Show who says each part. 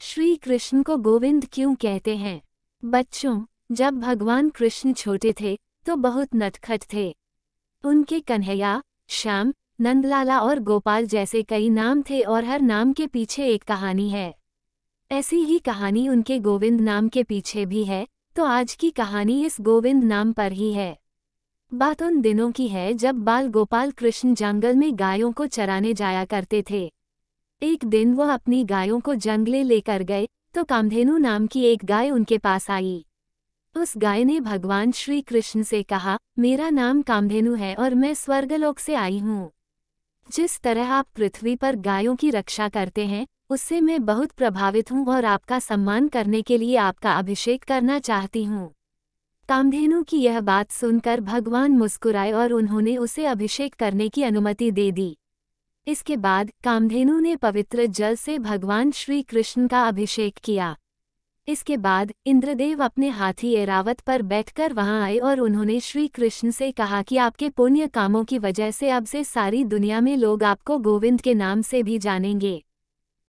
Speaker 1: श्री कृष्ण को गोविंद क्यों कहते हैं बच्चों जब भगवान कृष्ण छोटे थे तो बहुत नटखट थे उनके कन्हैया श्याम नंदलाला और गोपाल जैसे कई नाम थे और हर नाम के पीछे एक कहानी है ऐसी ही कहानी उनके गोविंद नाम के पीछे भी है तो आज की कहानी इस गोविंद नाम पर ही है बात उन दिनों की है जब बाल गोपाल कृष्ण जंगल में गायों को चराने जाया करते थे एक दिन वह अपनी गायों को जंगले लेकर गए तो कामधेनु नाम की एक गाय उनके पास आई उस गाय ने भगवान श्री कृष्ण से कहा मेरा नाम कामधेनु है और मैं स्वर्गलोक से आई हूँ जिस तरह आप पृथ्वी पर गायों की रक्षा करते हैं उससे मैं बहुत प्रभावित हूँ और आपका सम्मान करने के लिए आपका अभिषेक करना चाहती हूँ कामधेनु की यह बात सुनकर भगवान मुस्कुराए और उन्होंने उसे अभिषेक करने की अनुमति दे दी इसके बाद कामधेनु ने पवित्र जल से भगवान श्री कृष्ण का अभिषेक किया इसके बाद इंद्रदेव अपने हाथी एरावत पर बैठकर वहां आए और उन्होंने श्री कृष्ण से कहा कि आपके पुण्य कामों की वजह से अब से सारी दुनिया में लोग आपको गोविंद के नाम से भी जानेंगे